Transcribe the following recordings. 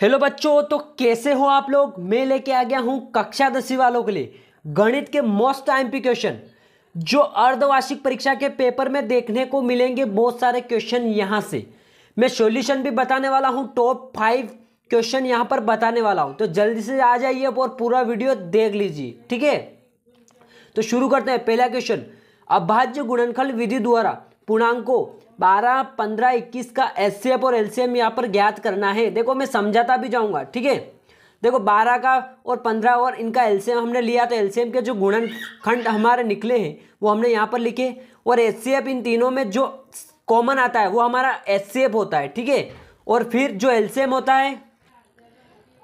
hello बच्चों तो कैसे हो आप लोग मैं लेके आ गया हूँ कक्षा दसवीं वालों के लिए गणित के मोस्ट टाइम पी क्वेश्चन जो अर्धवार्षिक परीक्षा के पेपर में देखने को मिलेंगे बहुत सारे क्वेश्चन यहाँ से मैं सॉल्यूशन भी बताने वाला हूँ टॉप फाइव क्वेश्चन यहाँ पर बताने वाला हूँ तो जल्दी से आ जाइए और पूरा वीडियो देख लीजिए ठीक है तो शुरू करते हैं पहला क्वेश्चन अभाज्य गुणनखल विधि द्वारा पूर्णांकों बारह पंद्रह इक्कीस का एस और एल यहाँ पर ज्ञात करना है देखो मैं समझाता भी जाऊँगा ठीक है देखो बारह का और पंद्रह और इनका एलसीएम हमने लिया तो एलसीएम के जो गुणन खंड हमारे निकले हैं वो हमने यहाँ पर लिखे और एस इन तीनों में जो कॉमन आता है वो हमारा एस होता है ठीक है और फिर जो एलसीएम होता है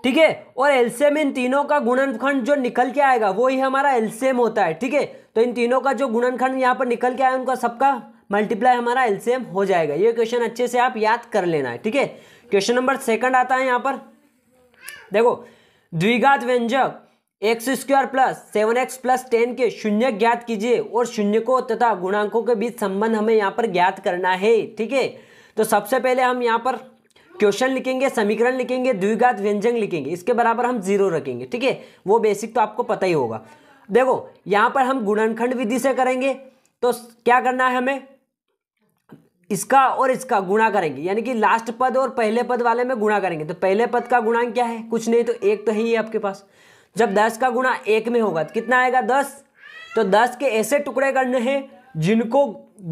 ठीक है और एलसीएम इन तीनों का गुणन खंड जो निकल के आएगा वो ही हमारा एलसीएम होता है ठीक है तो इन तीनों का जो गुणन यहाँ पर निकल के आया उनका सबका मल्टीप्लाई हमारा एलसीएम हो जाएगा ये क्वेश्चन अच्छे से आप याद कर लेना है ठीक है क्वेश्चन नंबर सेकंड आता है यहाँ पर देखो द्विघात व्यंजक x square plus seven x plus ten के शून्य ज्ञात कीजिए और शून्य को तथा गुणांकों के बीच संबंध हमें यहाँ पर ज्ञात करना है ठीक है तो सबसे पहले हम यहाँ पर क्वेश्चन लिखेंगे समीकरण लिखेंगे द्विघात व्यंजन लिखेंगे इसके बराबर हम जीरो रखेंगे ठीक है वो बेसिक तो आपको पता ही होगा देखो यहाँ पर हम गुणनखंड विधि से करेंगे तो क्या करना है हमें इसका और इसका गुणा करेंगे यानी कि लास्ट पद और पहले पद वाले में गुणा करेंगे तो पहले पद का गुणांक क्या है कुछ नहीं तो एक तो है ही आपके पास जब दस का गुणा एक में होगा तो कितना आएगा दस तो दस के ऐसे टुकड़े करने हैं जिनको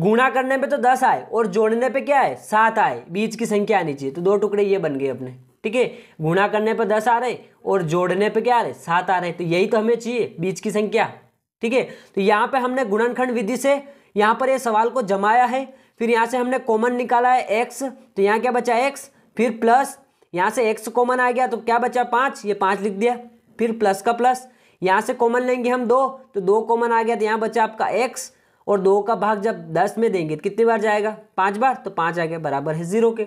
गुणा करने पे तो दस आए और जोड़ने पे क्या है सात आए बीच की संख्या आनी चाहिए तो दो टुकड़े ये बन गए अपने ठीक है गुणा करने पे दस आ रहे और जोड़ने पे क्या आ रहे सात आ रहे तो यही तो हमें चाहिए बीच की संख्या ठीक है तो यहाँ पे हमने गुणनखंड विधि से यहाँ पर ये यह सवाल को जमाया है फिर यहाँ से हमने कॉमन निकाला है एक्स तो यहाँ क्या बचा एक्स फिर प्लस यहाँ से एक्स कॉमन आ गया तो क्या बचा पाँच ये पाँच लिख दिया फिर प्लस का प्लस यहाँ से कॉमन लेंगे हम दो तो दो कॉमन आ गया तो यहाँ बचा आपका एक्स और दो का भाग जब दस में देंगे तो कितनी बार जाएगा पाँच बार तो पाँच आ गया बराबर है जीरो के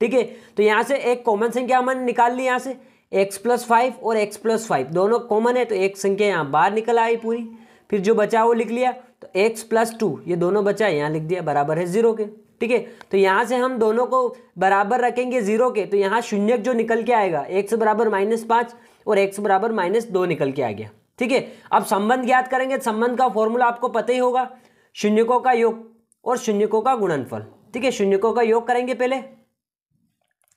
ठीक है तो यहाँ से एक कॉमन संख्या हमने निकाल ली यहाँ से एक्स प्लस फाइव और एक्स प्लस फाइव दोनों कॉमन है तो एक संख्या यहाँ बाहर निकल आई पूरी फिर जो बचा वो लिख लिया तो एक्स प्लस टू ये दोनों बचा यहाँ लिख दिया बराबर है ज़ीरो के ठीक है तो यहाँ से हम दोनों को बराबर रखेंगे ज़ीरो के तो यहाँ शून्य जो निकल के आएगा एक्स बराबर माइनस पाँच और से बराबर माइनस दो निकल के आ गया ठीक है अब संबंध ज्ञात करेंगे तो संबंध का फॉर्मूला आपको पता ही होगा शून्यकों का योग और शून्यकों का गुणनफल ठीक है शून्यकों का योग करेंगे पहले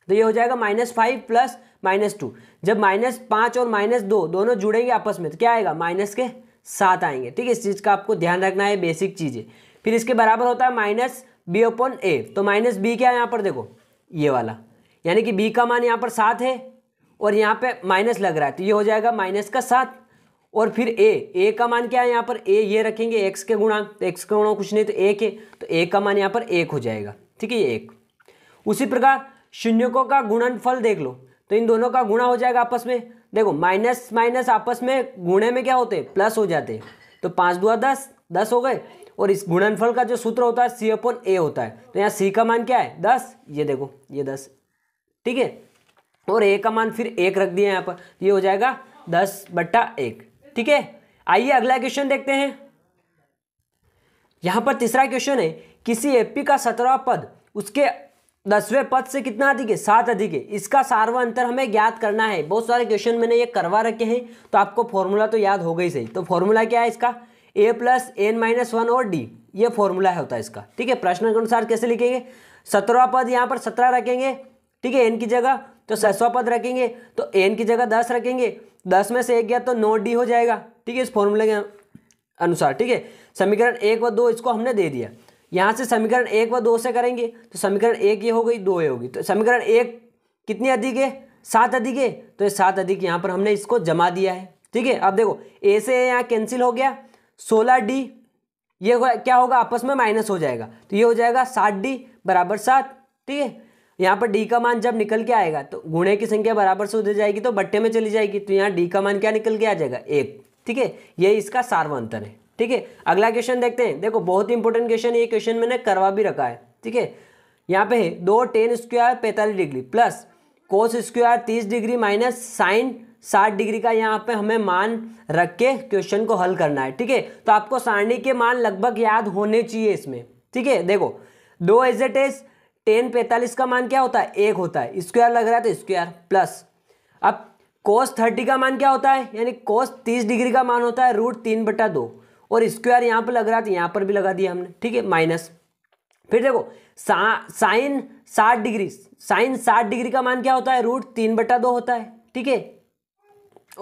तो ये हो जाएगा minus five plus minus two जब माइनस पाँच और माइनस दो दोनों जुड़ेंगे आपस में तो क्या आएगा माइनस के सात आएंगे ठीक है इस चीज़ का आपको ध्यान रखना है बेसिक चीज़ें फिर इसके बराबर होता है माइनस बी ओपन ए तो माइनस बी क्या है यहाँ पर देखो ये वाला यानी कि बी का मान यहाँ पर सात है और यहाँ पे माइनस लग रहा है तो ये हो जाएगा माइनस का सात और फिर ए ए का मान क्या है यहाँ पर ए ये रखेंगे एक्स के गुणांक तो एक्स के गुणा कुछ नहीं तो एक है तो ए का मान यहाँ पर एक हो जाएगा ठीक है ये एक उसी प्रकार शून्यकों का गुणनफल देख लो तो इन दोनों का गुणा हो जाएगा आपस में देखो माइनस माइनस आपस में गुणे में क्या होते प्लस हो जाते तो पाँच दुआ दस दस हो गए और इस गुणनफल का जो सूत्र होता है सी अपॉन ए होता है तो यहाँ सी का मान क्या है दस ये देखो ये दस ठीक है और ए का मान फिर एक रख दिया यहाँ पर ये हो जाएगा दस बट्टा एक ठीक है आइए अगला क्वेश्चन देखते हैं यहाँ पर तीसरा क्वेश्चन है किसी एपी का सत्रहवा पद उसके दसवें पद से कितना अधिक है सात अधिक है इसका सारवा अंतर हमें ज्ञात करना है बहुत सारे क्वेश्चन मैंने ये करवा रखे हैं तो आपको फॉर्मूला तो याद हो गई सही तो फॉर्मूला क्या है इसका a plus n minus one और डी ये फॉर्मूला है होता है इसका ठीक है प्रश्न के अनुसार कैसे लिखेंगे सत्रहवा पद यहाँ पर सत्रह रखेंगे ठीक है एन की जगह तो सौ पद रखेंगे तो एन की जगह दस रखेंगे दस में से एक गया तो नौ डी हो जाएगा ठीक है इस फॉर्मूला के अनुसार ठीक है समीकरण एक व दो इसको हमने दे दिया यहाँ से समीकरण एक व दो से करेंगे तो समीकरण एक ये हो गई दो ये होगी तो समीकरण एक कितनी अधिक है सात अधिक है तो ये सात अधिक यहाँ पर हमने इसको जमा दिया है ठीक है अब देखो ए से यहाँ कैंसिल हो गया सोलह डी ये क्या होगा आपस में माइनस हो जाएगा तो ये हो जाएगा सात डी बराबर सात ठीक है यहाँ पर डी का मान जब निकल के आएगा तो गुणे की संख्या बराबर से उधर जाएगी तो बट्टे में चली जाएगी तो यहाँ डी का मान क्या निकल के आ जाएगा एक ठीक है ये इसका सार्व अंतर है ठीक है अगला क्वेश्चन देखते हैं देखो बहुत इंपॉर्टेंट क्वेश्चन ये क्वेश्चन मैंने करवा भी रखा है ठीक है यहाँ पे है दो टेन स्क्वायर पैंतालीस डिग्री प्लस कोस स्क्वायर तीस डिग्री माइनस साइन साठ डिग्री का यहाँ पे हमें मान रख के क्वेश्चन को हल करना है ठीक है तो आपको सारणी के मान लगभग याद होने चाहिए इसमें ठीक है देखो दो एज एट एज टेन पैंतालीस का मान क्या होता है एक होता है स्क्वायर लग रहा है तो स्क्वायर प्लस अब कोस थर्टी का मान क्या होता है यानी कोस तीस डिग्री का मान होता है रूट तीन बटा दो और स्क्वायर यहाँ पर लग रहा था यहाँ पर भी लगा दिया हमने ठीक है माइनस फिर देखो सा, साइन साठ डिग्री साइन साठ डिग्री का मान क्या होता है रूट तीन बटा दो होता है ठीक है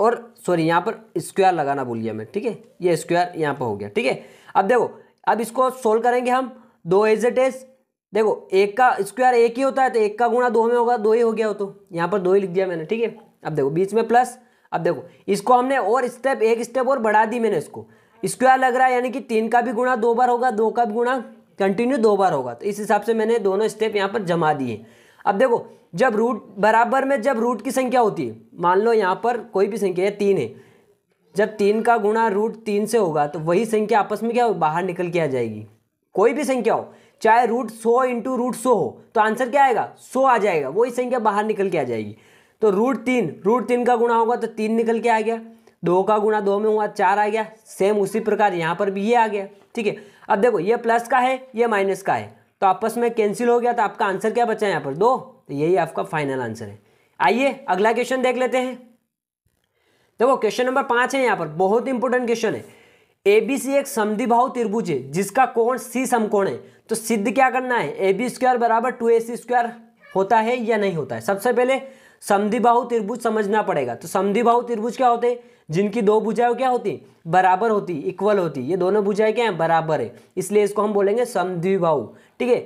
और सॉरी यहाँ पर स्क्वायर लगाना भूल गया मैं ठीक है ये स्क्वायर यहाँ पर हो गया ठीक है अब देखो अब इसको सोल्व करेंगे हम दो एज एट एज देखो एक का स्क्वायर एक ही होता है तो एक का गुणा दो में होगा दो ही हो गया हो तो यहाँ पर दो ही लिख दिया मैंने ठीक है अब देखो बीच में प्लस अब देखो इसको हमने और स्टेप एक स्टेप और बढ़ा दी मैंने इसको स्क्वायर लग रहा है यानी कि तीन का भी गुणा दो बार होगा दो का भी गुणा कंटिन्यू दो बार होगा तो इस हिसाब से मैंने दोनों स्टेप यहाँ पर जमा दिए अब देखो जब रूट बराबर में जब रूट की संख्या होती है मान लो यहाँ पर कोई भी संख्या है तीन है जब तीन का गुणा रूट तीन से होगा तो वही संख्या आपस में क्या हो बाहर निकल के आ जाएगी कोई भी संख्या हो चाहे रूट सौ इंटू रूट सौ हो तो आंसर क्या आएगा सौ आ जाएगा वही संख्या बाहर निकल के आ जाएगी तो रूट तीन रूट तीन का गुणा होगा तो तीन निकल के आ गया दो का गुणा दो में हुआ चार आ गया सेम उसी प्रकार यहाँ पर भी ये आ गया ठीक है अब देखो ये प्लस का है ये माइनस का है तो आपस में कैंसिल हो गया तो आपका आंसर क्या बचा है यहाँ पर दो तो यही आपका फाइनल आंसर है आइए अगला क्वेश्चन देख लेते हैं देखो क्वेश्चन नंबर पाँच है यहाँ पर बहुत इंपॉर्टेंट क्वेश्चन है एबीसी एक समिभाव त्रिभुज है जिसका कोण सी समकोण है तो सिद्ध क्या करना है ए बी स्क्वायर बराबर टू ए सी स्क्वायर होता है या नहीं होता है सबसे पहले समधिभाव त्रिभुज समझना पड़ेगा तो समधिभाव त्रिभुज क्या होते हैं जिनकी दो भुजाएं क्या होती बराबर होती इक्वल होती ये दोनों भुजाएं क्या है बराबर है इसलिए इसको हम बोलेंगे समद्विबाहु ठीक है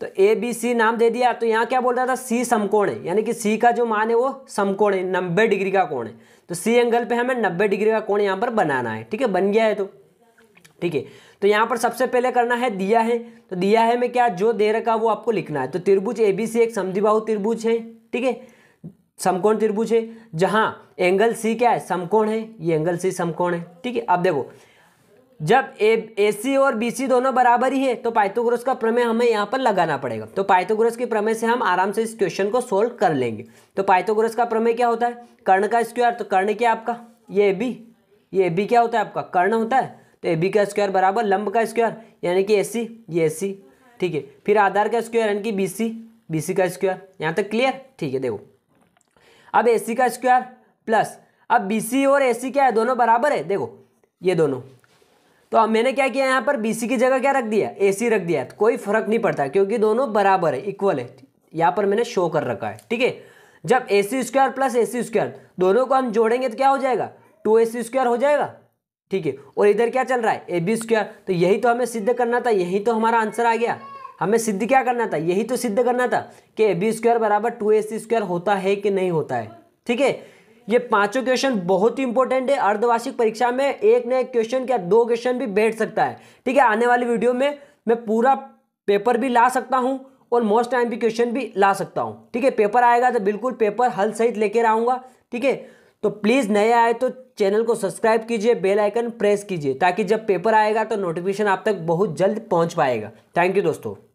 तो ए बी सी नाम दे दिया तो यहाँ क्या बोल रहा था सी समकोण है यानी कि सी का जो मान है वो समकोण है नब्बे डिग्री का कोण है तो सी एंगल पे हमें नब्बे डिग्री का कोण यहाँ पर बनाना है ठीक है बन गया है तो ठीक है तो यहाँ पर सबसे पहले करना है दिया है तो दिया है में क्या जो दे रखा वो आपको लिखना है तो त्रिभुज ए बी सी एक समधिबाहु त्रिभुज है ठीक है समकोण त्रिभुज है जहां एंगल सी क्या है समकोण है ये एंगल सी समकोण है ठीक है अब देखो जब ए सी और बी सी दोनों बराबर ही है तो पाइथागोरस का प्रमेय हमें यहाँ पर लगाना पड़ेगा तो पाइथागोरस के प्रमेय से हम आराम से इस क्वेश्चन को सोल्व कर लेंगे तो पाइथागोरस का प्रमेय क्या होता है कर्ण का स्क्वायर तो कर्ण क्या आपका ये ए बी ये ए बी क्या होता है आपका कर्ण होता है तो ए बी का स्क्वायर बराबर लंब का स्क्वायर यानी कि ए सी ये ए सी ठीक है फिर आधार का स्क्वायर यानी कि बी सी बी सी का स्क्वायर यहाँ तक क्लियर ठीक है देखो अब ए का स्क्वायर प्लस अब बी और ए क्या है दोनों बराबर है देखो ये दोनों तो अब मैंने क्या किया यहाँ पर बी की जगह क्या रख दिया ए रख दिया तो कोई फर्क नहीं पड़ता क्योंकि दोनों बराबर है इक्वल है यहाँ पर मैंने शो कर रखा है ठीक है जब A C square plus A C square दोनों को हम जोड़ेंगे तो क्या हो जाएगा टू ए सी स्क्वायर हो जाएगा ठीक है और इधर क्या चल रहा है ए बी स्क्वायर तो यही तो हमें सिद्ध करना था यही तो हमारा आंसर आ गया हमें सिद्ध क्या करना था यही तो सिद्ध करना था कि ए बी स्क्वायर बराबर टू ए सी स्क्वायर होता है कि नहीं होता है ठीक है ये पांचों क्वेश्चन बहुत ही इंपॉर्टेंट है अर्धवार्षिक परीक्षा में एक न एक क्वेश्चन क्या दो क्वेश्चन भी बैठ सकता है ठीक है आने वाली वीडियो में मैं पूरा पेपर भी ला सकता हूँ और मोस्ट टाइम भी क्वेश्चन भी ला सकता हूँ ठीक है पेपर आएगा तो बिल्कुल पेपर हल सहित लेकर आऊँगा ठीक है तो प्लीज़ नए आए तो चैनल को सब्सक्राइब कीजिए बेल आइकन प्रेस कीजिए ताकि जब पेपर आएगा तो नोटिफिकेशन आप तक बहुत जल्द पहुंच पाएगा थैंक यू दोस्तों